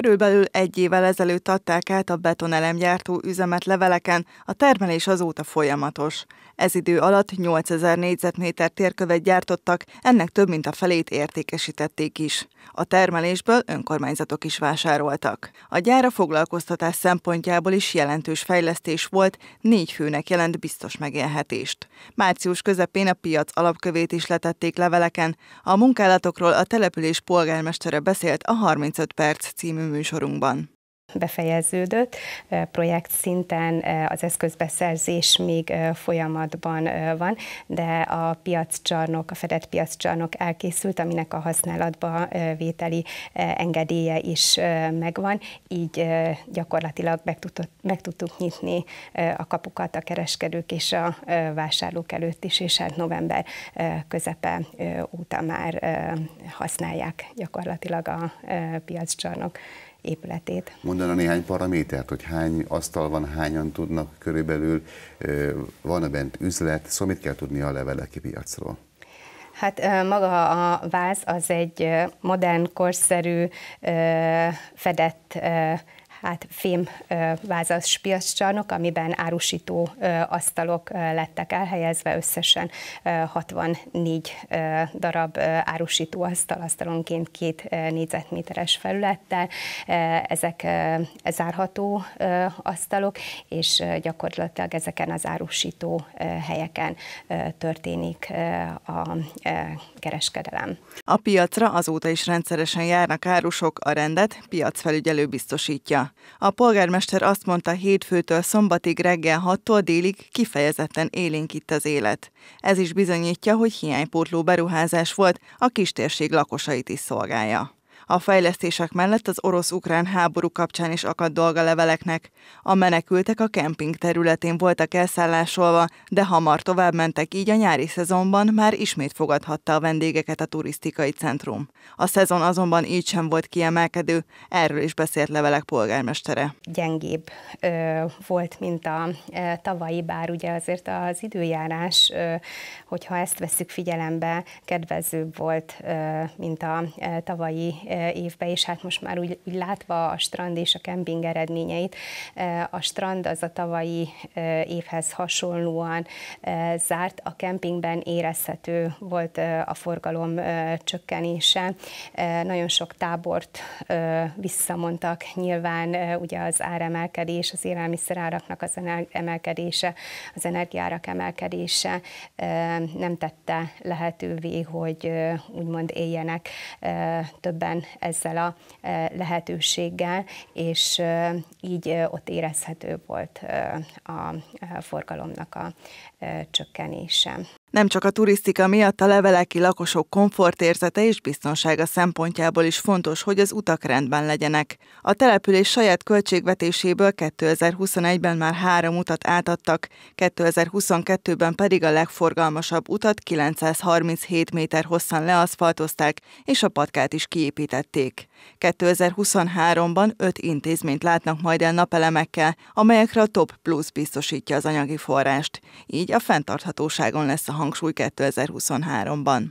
Körülbelül egy évvel ezelőtt adták át a betonelemgyártó üzemet leveleken, a termelés azóta folyamatos. Ez idő alatt 8000 négyzetméter térkövet gyártottak, ennek több mint a felét értékesítették is. A termelésből önkormányzatok is vásároltak. A gyára foglalkoztatás szempontjából is jelentős fejlesztés volt, négy főnek jelent biztos megélhetést. Március közepén a piac alapkövét is letették leveleken. A munkálatokról a település polgármestere beszélt a 35 perc című műsorunkban befejeződött. Projekt szinten az eszközbeszerzés még folyamatban van, de a piaccsarnok, a fedett piaccsarnok elkészült, aminek a használatba vételi engedélye is megvan, így gyakorlatilag meg, tudott, meg tudtuk nyitni a kapukat a kereskedők és a vásárlók előtt is, és hát november közepe óta már használják gyakorlatilag a piaccsarnok épületét. Mondaná néhány paramétert, hogy hány asztal van, hányan tudnak körülbelül, van-e bent üzlet, szóval mit kell tudni a leveleki piacról? Hát maga a váz az egy modern, korszerű, fedett hát fémvázas piaccsarnok, amiben árusító asztalok lettek elhelyezve, összesen 64 darab árusító asztal, asztalonként két négyzetméteres felülettel. Ezek zárható asztalok, és gyakorlatilag ezeken az árusító helyeken történik a kereskedelem. A piacra azóta is rendszeresen járnak árusok, a rendet piacfelügyelő biztosítja. A polgármester azt mondta, hétfőtől szombatig reggel 6-tól délig kifejezetten élénk itt az élet. Ez is bizonyítja, hogy hiánypótló beruházás volt, a kistérség lakosait is szolgálja. A fejlesztések mellett az orosz-ukrán háború kapcsán is akadt dolga leveleknek. A menekültek a kemping területén voltak elszállásolva, de hamar tovább mentek, így a nyári szezonban már ismét fogadhatta a vendégeket a turisztikai centrum. A szezon azonban így sem volt kiemelkedő, erről is beszélt levelek polgármestere. Gyengébb ö, volt, mint a ö, tavalyi, bár ugye azért az időjárás, ö, hogyha ezt veszük figyelembe, kedvezőbb volt, ö, mint a ö, tavalyi évbe, és hát most már úgy, úgy látva a strand és a kemping eredményeit, eh, a strand az a tavalyi eh, évhez hasonlóan eh, zárt, a kempingben érezhető volt a forgalom csökkenése. Nagyon sok tábort visszamondtak, nyilván ugye az áremelkedés, az élelmiszeráraknak az emelkedése, az energiárak emelkedése nem tette lehetővé, hogy úgymond éljenek többen ezzel a e, lehetőséggel, és e, így e, ott érezhető volt a forgalomnak a csökkenése. Nem csak a turisztika miatt a leveleki lakosok komfortérzete és biztonsága szempontjából is fontos, hogy az utak rendben legyenek. A település saját költségvetéséből 2021-ben már három utat átadtak, 2022-ben pedig a legforgalmasabb utat 937 méter hosszan leaszfaltozták, és a patkát is kiépítették. 2023-ban öt intézményt látnak majd el napelemekkel, amelyekre a Top Plus biztosítja az anyagi forrást. Így a fenntarthatóságon lesz a hang hangsúly 2023-ban.